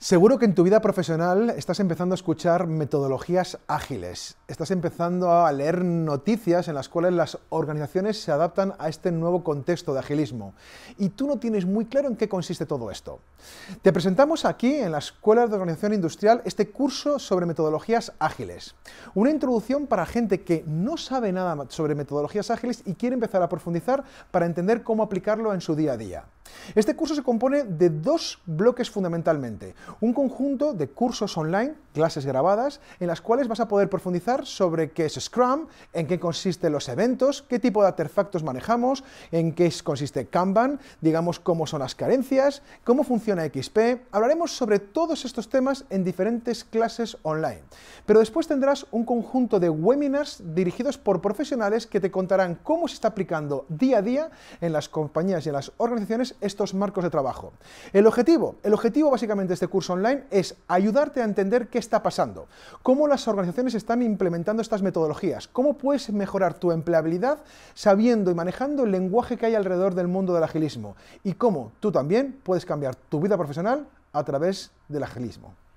Seguro que en tu vida profesional estás empezando a escuchar metodologías ágiles, estás empezando a leer noticias en las cuales las organizaciones se adaptan a este nuevo contexto de agilismo y tú no tienes muy claro en qué consiste todo esto. Te presentamos aquí en la Escuela de Organización Industrial este curso sobre metodologías ágiles. Una introducción para gente que no sabe nada sobre metodologías ágiles y quiere empezar a profundizar para entender cómo aplicarlo en su día a día. Este curso se compone de dos bloques fundamentalmente. Un conjunto de cursos online, clases grabadas, en las cuales vas a poder profundizar sobre qué es Scrum, en qué consisten los eventos, qué tipo de artefactos manejamos, en qué consiste Kanban, digamos cómo son las carencias, cómo funciona xp hablaremos sobre todos estos temas en diferentes clases online. Pero después tendrás un conjunto de webinars dirigidos por profesionales que te contarán cómo se está aplicando día a día en las compañías y en las organizaciones estos marcos de trabajo. El objetivo, el objetivo básicamente de este curso online es ayudarte a entender qué está pasando, cómo las organizaciones están implementando estas metodologías, cómo puedes mejorar tu empleabilidad sabiendo y manejando el lenguaje que hay alrededor del mundo del agilismo y cómo tú también puedes cambiar tu vida profesional a través del agilismo.